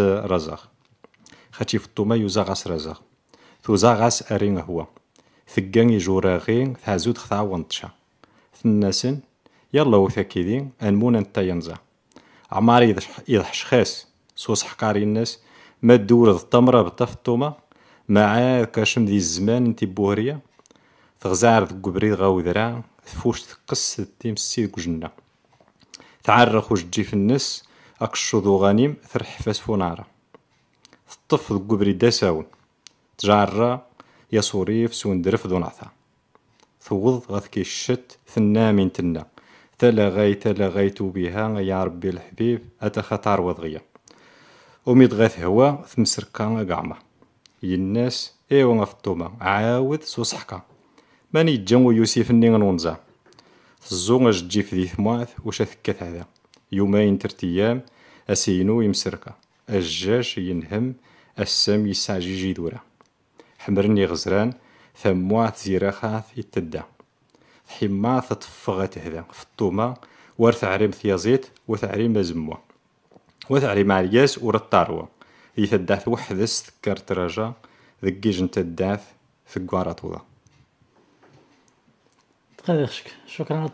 رزاغ خاتي في الطومة يوزاغاس ثو توزاغاس أرين هو ثقان يجوراغي ثازود خثعون وانتشا ثناسن يلا وثاكيدي أنمون أنت ينزا عمار يضحش خاس صوص حقاري الناس ما دور الطمرة بطف ما عاد كاشم ذي الزمان انتي بوهرية تغزار ذي قبريد غاو ذراع تفوش تقص التيم السيد كجنة تعرخ تجي في الناس أكشو أكشوض غنيم ثرحفاس فونارة تطف ذو بريدا داساون تجعر يا صوريف درف دون عثا ثوض غثكي الشت ثنا من تنا تلا غاي تلا غايت توبيها يا ربي الحبيب أتا خطار وضغية وميد غاث هوا ثمسركا قعمة الناس ايوا في الطومة عاود سو صحكا ماني جنو يوسف النين نونزا الزوغ جي في ذي ثمواث وش هذا يومين ترت أيام أسينو يمسرقة الجاج ينهم السم يساجي جيدورا حمرني غزران ثموات زيراخا في التدا حما تطفغت هذا في الطومة عريم ثيازيت وثعريم زموة وثعريم عرياس ورطاروة ذي تداث وحدس ذكر تراجا ذكيج تداث في توضا تقدر شكرا